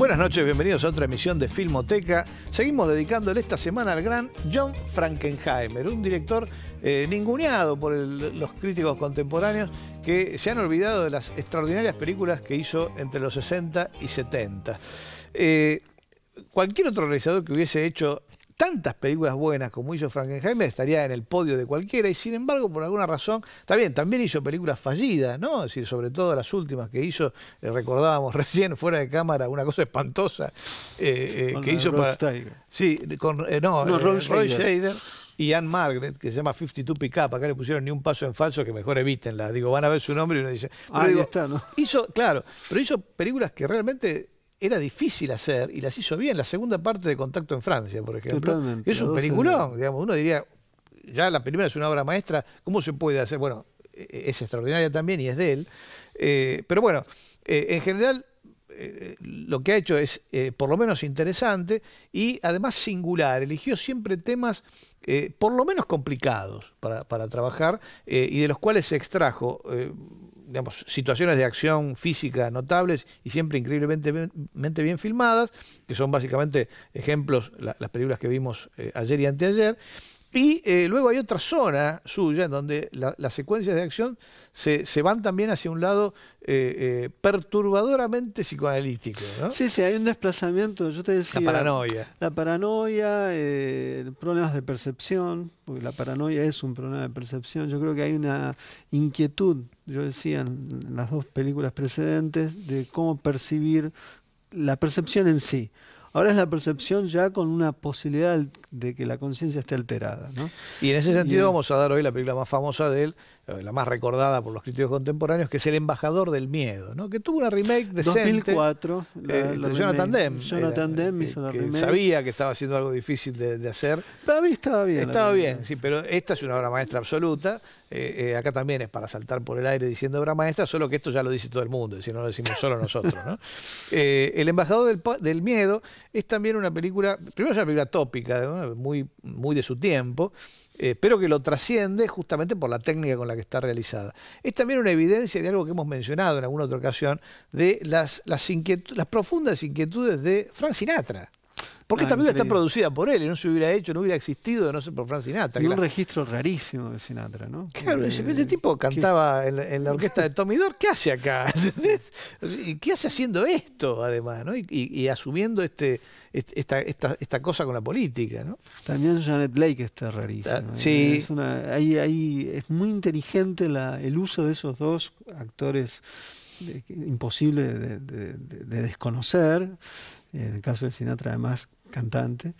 Buenas noches, bienvenidos a otra emisión de Filmoteca. Seguimos dedicándole esta semana al gran John Frankenheimer, un director eh, ninguneado por los críticos contemporáneos que se han olvidado de las extraordinarias películas que hizo entre los 60 y 70. Eh, cualquier otro realizador que hubiese hecho tantas películas buenas como hizo Frankenheimer, estaría en el podio de cualquiera, y sin embargo, por alguna razón, también, también hizo películas fallidas, ¿no? Es decir, sobre todo las últimas que hizo, eh, recordábamos recién fuera de cámara, una cosa espantosa eh, eh, que hizo para. Sí, con, no, Roy Shader. y Ann Margaret, que se llama 52 Pickup, acá le pusieron ni un paso en falso, que mejor evítenla. Digo, van a ver su nombre y uno dice. Ahí está, ¿no? Hizo, claro, pero hizo películas que realmente era difícil hacer y las hizo bien. La segunda parte de Contacto en Francia, por ejemplo. es un peliculón, digamos. Uno diría, ya la primera es una obra maestra, ¿cómo se puede hacer? Bueno, e, e, es extraordinaria también y es de él. Eh, pero bueno, eh, en general eh, lo que ha hecho es por lo menos interesante y además singular. Eligió siempre temas por lo menos complicados para, para trabajar y de los cuales se extrajo situaciones de acción física notables y siempre increíblemente bien, filmadas, que son básicamente ejemplos, las películas que vimos eh, ayer y anteayer. Y eh, luego hay otra zona suya en donde las secuencias de acción se, van también hacia un lado eh, eh, perturbadoramente psicoanalítico. Sí, sí, hay un desplazamiento. Yo te decía. La paranoia. La paranoia, problemas de percepción, porque la paranoia es un problema de percepción. Yo creo que hay una inquietud, yo decía en las dos películas precedentes, de cómo percibir la percepción en sí. Ahora es la percepción ya con una posibilidad de que la conciencia esté alterada. ¿no? Y en ese sentido vamos a dar hoy la película más famosa de él, eh, la más recordada por los críticos contemporáneos, que es El Embajador del Miedo, ¿no? que tuvo una remake decente. 2004, eh, de Jonathan Demme. Jonathan Demme eh, hizo la remake. Sabía que estaba haciendo algo difícil de, hacer. Para mí estaba bien. Estaba bien, sí, pero esta es una obra maestra absoluta. acá también es para saltar por el aire diciendo obra maestra, solo que esto ya lo dice todo el mundo, si no lo decimos solo nosotros. el Embajador del, Miedo es también una película, primero es una película tópica, muy, muy de su tiempo, eh, pero que lo trasciende justamente por la técnica con la que está realizada. Es también una evidencia de algo que hemos mencionado en alguna otra ocasión, de las, las profundas inquietudes de Frank Sinatra. Porque ah, esta película está producida por él y no se hubiera hecho, no hubiera existido, no ser por Frank Sinatra. Y un registro rarísimo de Sinatra, ¿no? Claro, ese, eh, tipo cantaba en la, orquesta de Tommy Dor, ¿qué hace acá? ¿Y qué hace haciendo esto, además, Y, asumiendo este, este, esta, cosa con la política, ¿no? También Janet Lake está rarísima. Ah, ¿eh? sí. Es, muy inteligente el uso de esos dos actores eh, imposible de desconocer. En el caso de Sinatra, además, cantante,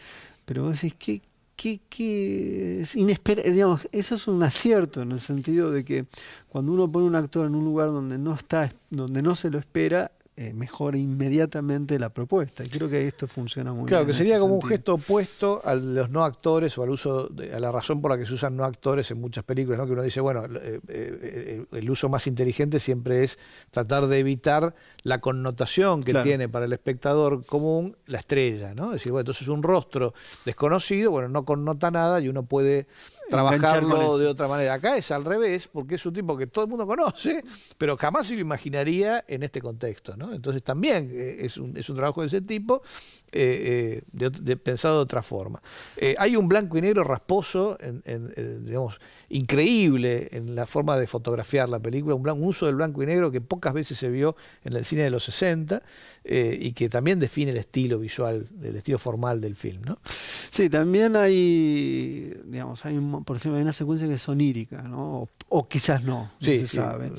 pero vos decís, ¿qué, qué, es inesperado? Eh, digamos, eso es un acierto en el sentido de que cuando uno pone un actor en un lugar donde no, está, donde no se lo espera, eh, mejora inmediatamente la propuesta. Y creo que esto funciona muy bien. Claro, que sería como un gesto opuesto a los no actores o al uso, de, a la razón por la que se usan no actores en muchas películas, ¿no? que uno dice, bueno, eh, eh, eh, el uso más inteligente siempre es tratar de evitar la connotación que tiene para el espectador común la estrella, ¿no? Es decir, bueno, entonces un rostro desconocido, bueno, no connota nada y uno puede trabajarlo de otra manera. Acá es al revés, porque es un tipo que todo el mundo conoce, pero jamás se lo imaginaría en este contexto. ¿no? Entonces también eh, es un, trabajo de ese tipo, eh, eh, pensado de otra forma. hay un blanco y negro rasposo, digamos, increíble en la forma de fotografiar la película, un, uso del blanco y negro que pocas veces se vio en el cine de los 60 y que también define el estilo visual, el estilo formal del film. Sí, también hay, digamos, hay por ejemplo, hay una secuencia que es sonírica, o, quizás no, no se sabe.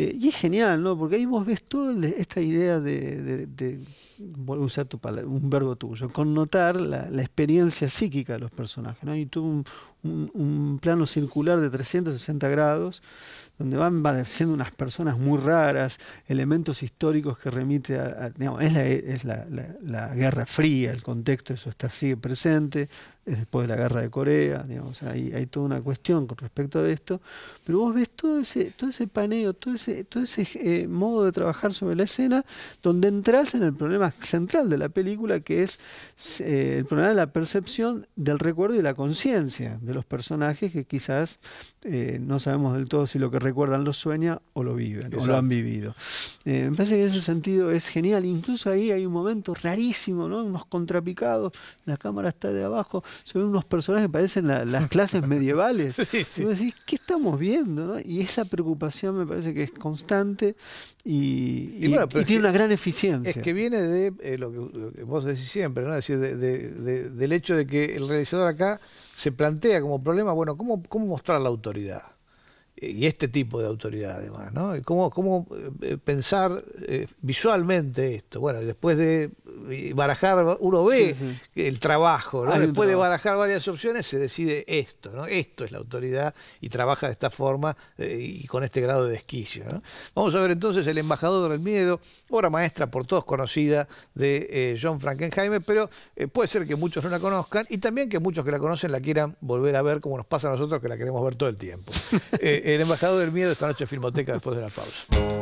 Eh, y es genial, ¿no? Porque ahí vos ves toda esta idea de, de, a usar tu un verbo tuyo, connotar la, experiencia psíquica de los personajes, ¿no? Y tú un, plano circular de 360 grados, donde van apareciendo unas personas muy raras, elementos históricos que remite a, digamos, es, la, es la, Guerra Fría, el contexto eso está sigue presente, después de la Guerra de Corea, digamos, hay, hay toda una cuestión con respecto a esto, pero vos ves todo ese, todo ese paneo, todo ese, todo ese eh, modo de trabajar sobre la escena, donde entras en el problema central de la película, que es eh, el problema de la percepción del recuerdo y la conciencia de los personajes que quizás eh, no sabemos del todo si lo que recuerdan lo sueña o lo viven o lo han vivido. Eh, me parece que en ese sentido es genial. Incluso ahí hay un momento rarísimo, ¿no? unos contrapicados, la cámara está de abajo, se ven unos personajes que parecen las clases medievales. Y decís, ¿qué estamos viendo? Y esa preocupación me parece que es constante y, tiene una gran eficiencia. Es que viene de eh, lo, que, vos decís siempre, ¿no? del hecho de que el realizador acá se plantea como problema, bueno, ¿cómo, cómo mostrar la autoridad? Eh, y este tipo de autoridad además, ¿no? ¿Cómo, eh, pensar eh, visualmente esto? Bueno, después de y barajar, uno ve el trabajo, ¿no? Después de barajar varias opciones se decide esto, Esto es la autoridad y trabaja de esta forma eh, y con este grado de desquicio, Vamos a ver entonces El embajador del miedo, obra maestra por todos conocida de eh, John Frankenheimer, pero eh, puede ser que muchos no la conozcan y también que muchos que la conocen la quieran volver a ver como nos pasa a nosotros que la queremos ver todo el tiempo. el embajador del miedo esta noche en Filmoteca después de la pausa.